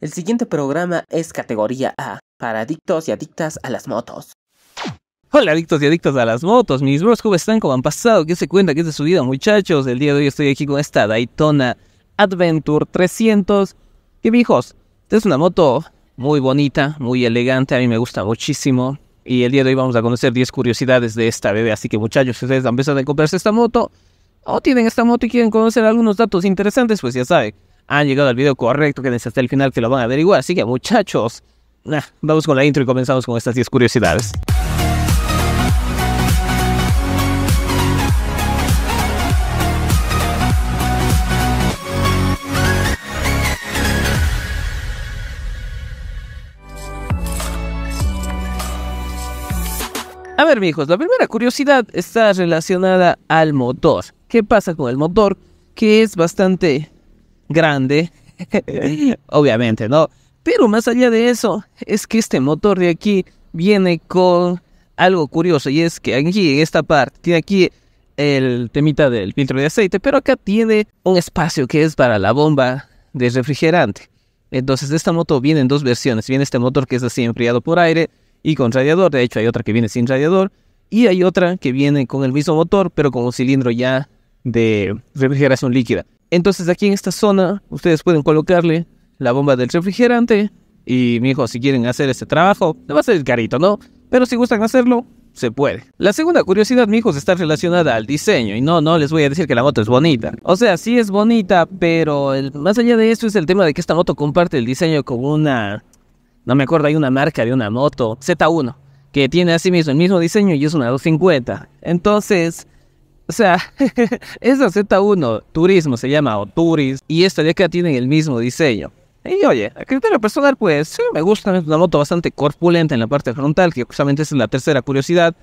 El siguiente programa es categoría A, para adictos y adictas a las motos. Hola adictos y adictas a las motos, mis bros, ¿cómo están? ¿Cómo han pasado? ¿Qué se cuenta? ¿Qué es de su vida muchachos? El día de hoy estoy aquí con esta Daytona Adventure 300. Que viejos, esta es una moto muy bonita, muy elegante, a mí me gusta muchísimo. Y el día de hoy vamos a conocer 10 curiosidades de esta bebé, así que muchachos, si ustedes han empezado en comprarse esta moto o tienen esta moto y quieren conocer algunos datos interesantes, pues ya saben han llegado al video correcto, que hasta el final que lo van a averiguar. Así que muchachos, vamos con la intro y comenzamos con estas 10 curiosidades. A ver, mijos, la primera curiosidad está relacionada al motor. ¿Qué pasa con el motor? Que es bastante grande, obviamente, ¿no? Pero más allá de eso, es que este motor de aquí viene con algo curioso y es que aquí en esta parte tiene aquí el temita del filtro de aceite, pero acá tiene un espacio que es para la bomba de refrigerante. Entonces esta moto viene en dos versiones, viene este motor que es así enfriado por aire y con radiador, de hecho hay otra que viene sin radiador y hay otra que viene con el mismo motor pero con un cilindro ya de refrigeración líquida. Entonces aquí en esta zona ustedes pueden colocarle la bomba del refrigerante y mi hijo si quieren hacer este trabajo, no va a ser carito, ¿no? Pero si gustan hacerlo, se puede. La segunda curiosidad, hijo está relacionada al diseño. Y no, no les voy a decir que la moto es bonita. O sea, sí es bonita, pero más allá de eso es el tema de que esta moto comparte el diseño con una... No me acuerdo, hay una marca de una moto, Z1, que tiene así mismo el mismo diseño y es una 250. Entonces, o sea, esa Z1 Turismo se llama oturis y esta de acá tienen el mismo diseño. Y oye, a criterio personal, pues me gusta, es una moto bastante corpulenta en la parte frontal, que justamente es la tercera curiosidad.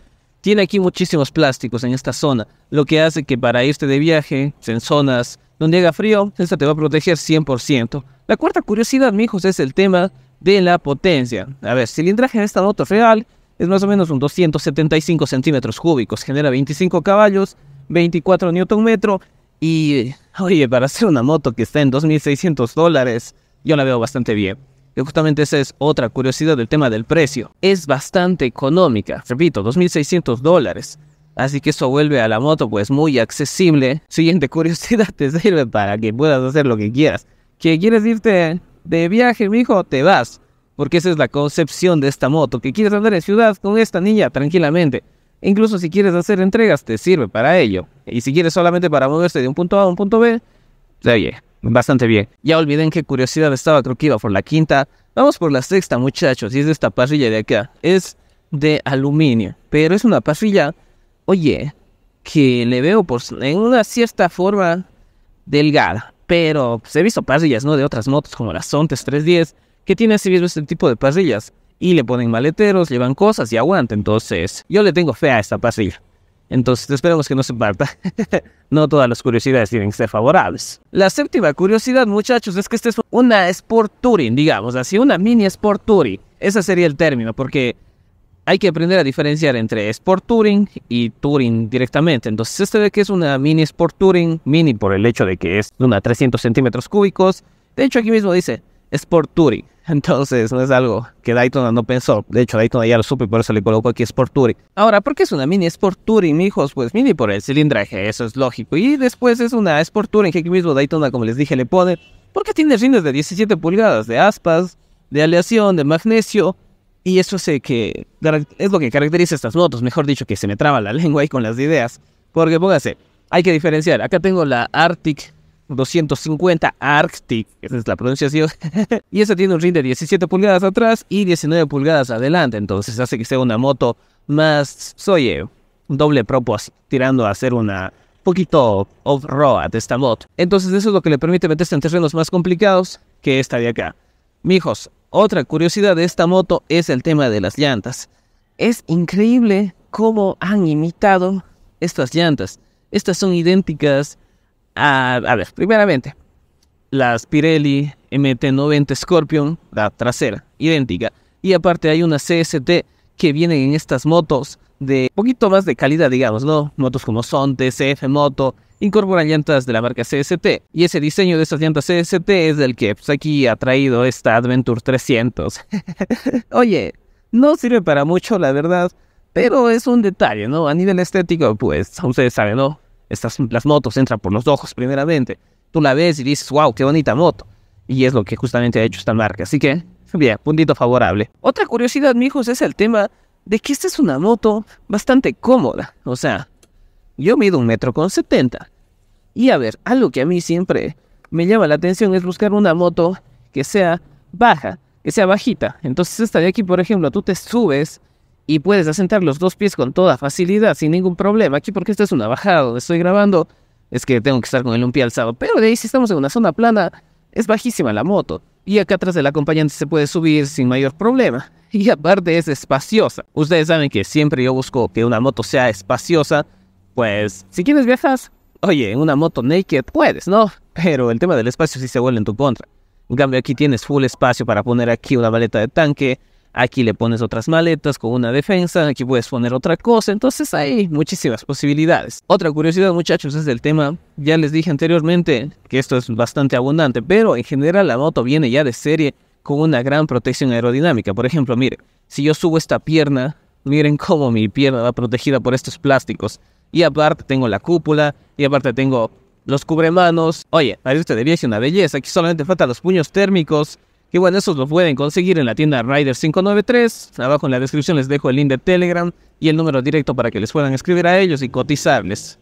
Tiene aquí muchísimos plásticos en esta zona, lo que hace que para irte de viaje, en zonas donde haga frío, esta te va a proteger 100%. La cuarta curiosidad, mijos, es el tema de la potencia. A ver, cilindraje de esta moto real es más o menos un 275 centímetros cúbicos, genera 25 caballos 24 Nm Y, oye, para hacer una moto que está en 2.600 dólares, yo la veo bastante bien. Y justamente esa es otra curiosidad del tema del precio. Es bastante económica, repito, 2.600 dólares. Así que eso vuelve a la moto pues muy accesible. Siguiente curiosidad te sirve para que puedas hacer lo que quieras. Que quieres irte de viaje, mijo, te vas. Porque esa es la concepción de esta moto. Que quieres andar en ciudad con esta niña tranquilamente. Incluso si quieres hacer entregas, te sirve para ello. Y si quieres solamente para moverse de un punto A a un punto B, Oye, bien, bastante bien. Ya olviden qué curiosidad estaba, creo que iba por la quinta. Vamos por la sexta, muchachos, y es de esta parrilla de acá. Es de aluminio, pero es una parrilla, oye, que le veo por, en una cierta forma delgada. Pero se pues, he visto parrillas, ¿no? De otras motos como las Sontes 310, que tiene así mismo este tipo de parrillas y le ponen maleteros, llevan cosas y aguanta. Entonces, yo le tengo fe a esta pasilla. Entonces, esperamos que no se parta. no todas las curiosidades tienen que ser favorables. La séptima curiosidad, muchachos, es que este es una Sport Touring, digamos así, una mini Sport Touring. Ese sería el término, porque hay que aprender a diferenciar entre Sport Touring y Touring directamente. Entonces, este ve que es una mini Sport Touring, mini por el hecho de que es de una 300 centímetros cúbicos. De hecho, aquí mismo dice Sport Touring. Entonces, no es algo que Daytona no pensó. De hecho, Daytona ya lo supe por eso le colocó aquí Sport Touring. Ahora, ¿por qué es una mini Sport Touring, hijos Pues mini por el cilindraje, eso es lógico. Y después es una Sport Touring que aquí mismo Daytona, como les dije, le pone. Porque tiene rines de 17 pulgadas, de aspas, de aleación, de magnesio. Y eso sé que es lo que caracteriza estas motos. Mejor dicho, que se me traba la lengua ahí con las ideas. Porque póngase, hay que diferenciar. Acá tengo la Arctic 250 Arctic, esa es la pronunciación. y esa tiene un ring de 17 pulgadas atrás y 19 pulgadas adelante, entonces hace que sea una moto más, Un doble propósito, tirando a hacer una poquito off-road esta moto. Entonces eso es lo que le permite meterse en terrenos más complicados que esta de acá. Mijos, otra curiosidad de esta moto es el tema de las llantas. Es increíble cómo han imitado estas llantas. Estas son idénticas a, ver, primeramente, la Spirelli MT90 Scorpion, la trasera, idéntica. Y aparte hay una CST que viene en estas motos de poquito más de calidad, digamos, ¿no? Motos como Sonte, CF Moto, incorporan llantas de la marca CST. Y ese diseño de estas llantas CST es el que pues, aquí ha traído esta Adventure 300. Oye, no sirve para mucho, la verdad, pero es un detalle, ¿no? A nivel estético, pues, ustedes saben, ¿no? Estas, las motos entran por los ojos primeramente. Tú la ves y dices, wow, qué bonita moto. Y es lo que justamente ha hecho esta marca. Así que, bien, puntito favorable. Otra curiosidad, mijos, es el tema de que esta es una moto bastante cómoda. O sea, yo mido un metro con setenta. Y a ver, algo que a mí siempre me llama la atención es buscar una moto que sea baja, que sea bajita. Entonces esta de aquí, por ejemplo, tú te subes y puedes asentar los dos pies con toda facilidad, sin ningún problema. Aquí porque esto es una bajada donde estoy grabando, es que tengo que estar con el un pie alzado. Pero de ahí si estamos en una zona plana, es bajísima la moto. Y acá atrás del acompañante se puede subir sin mayor problema. Y aparte es espaciosa. Ustedes saben que siempre yo busco que una moto sea espaciosa. Pues si quieres viajas, oye, en una moto naked puedes, ¿no? Pero el tema del espacio sí se vuelve en tu contra. En cambio aquí tienes full espacio para poner aquí una maleta de tanque, Aquí le pones otras maletas con una defensa, aquí puedes poner otra cosa, entonces hay muchísimas posibilidades. Otra curiosidad muchachos es del tema, ya les dije anteriormente que esto es bastante abundante, pero en general la moto viene ya de serie con una gran protección aerodinámica. Por ejemplo, mire, si yo subo esta pierna, miren cómo mi pierna va protegida por estos plásticos. Y aparte tengo la cúpula, y aparte tengo los cubremanos. Oye, a esto debería ser una belleza, aquí solamente faltan los puños térmicos y bueno, esos lo pueden conseguir en la tienda Rider 593. Abajo en la descripción les dejo el link de Telegram y el número directo para que les puedan escribir a ellos y cotizarles.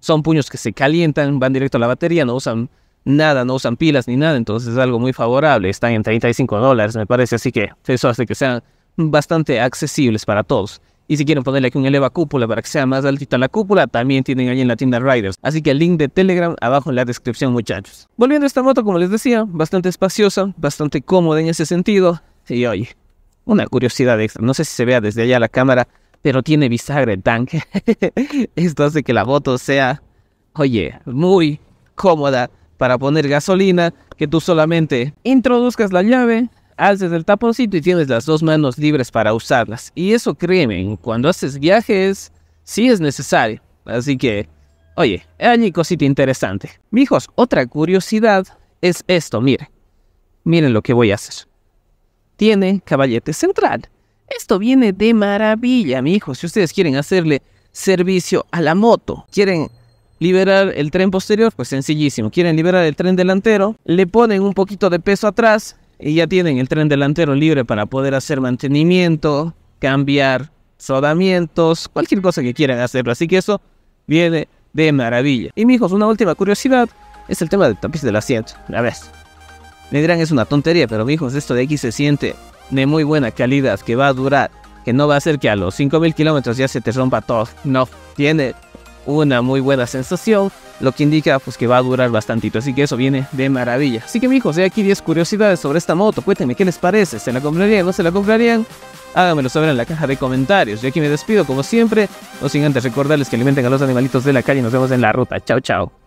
Son puños que se calientan, van directo a la batería, no usan nada, no usan pilas ni nada, entonces es algo muy favorable. Están en 35 dólares, me parece, así que eso hace que sean bastante accesibles para todos. Y si quieren ponerle aquí un eleva cúpula para que sea más altita la cúpula, también tienen ahí en la tienda Riders. Así que el link de Telegram abajo en la descripción, muchachos. Volviendo a esta moto, como les decía, bastante espaciosa, bastante cómoda en ese sentido. Y oye, una curiosidad extra, no sé si se vea desde allá la cámara, pero tiene bisagra el tanque. Esto hace que la moto sea, oye, muy cómoda para poner gasolina, que tú solamente introduzcas la llave, desde el taponcito y tienes las dos manos libres para usarlas. Y eso créeme, cuando haces viajes, sí es necesario. Así que, oye, hay cosita interesante. Mijos, otra curiosidad es esto, miren. Miren lo que voy a hacer. Tiene caballete central. Esto viene de maravilla, mijos. Si ustedes quieren hacerle servicio a la moto, quieren liberar el tren posterior, pues sencillísimo. Quieren liberar el tren delantero, le ponen un poquito de peso atrás, y ya tienen el tren delantero libre para poder hacer mantenimiento, cambiar Sodamientos cualquier cosa que quieran hacer. Así que eso viene de maravilla. Y mijos, una última curiosidad es el tema del tapiz del asiento. la vez me dirán es una tontería, pero mijos, esto de X se siente de muy buena calidad, que va a durar, que no va a ser que a los 5000 kilómetros ya se te rompa todo. No, tiene una muy buena sensación, lo que indica pues que va a durar bastantito, así que eso viene de maravilla. Así que mijos, de aquí 10 curiosidades sobre esta moto, cuéntenme qué les parece, ¿se la comprarían o no se la comprarían? Háganmelo saber en la caja de comentarios. Yo aquí me despido como siempre, no sin antes recordarles que alimenten a los animalitos de la calle y nos vemos en la ruta. Chao, chao.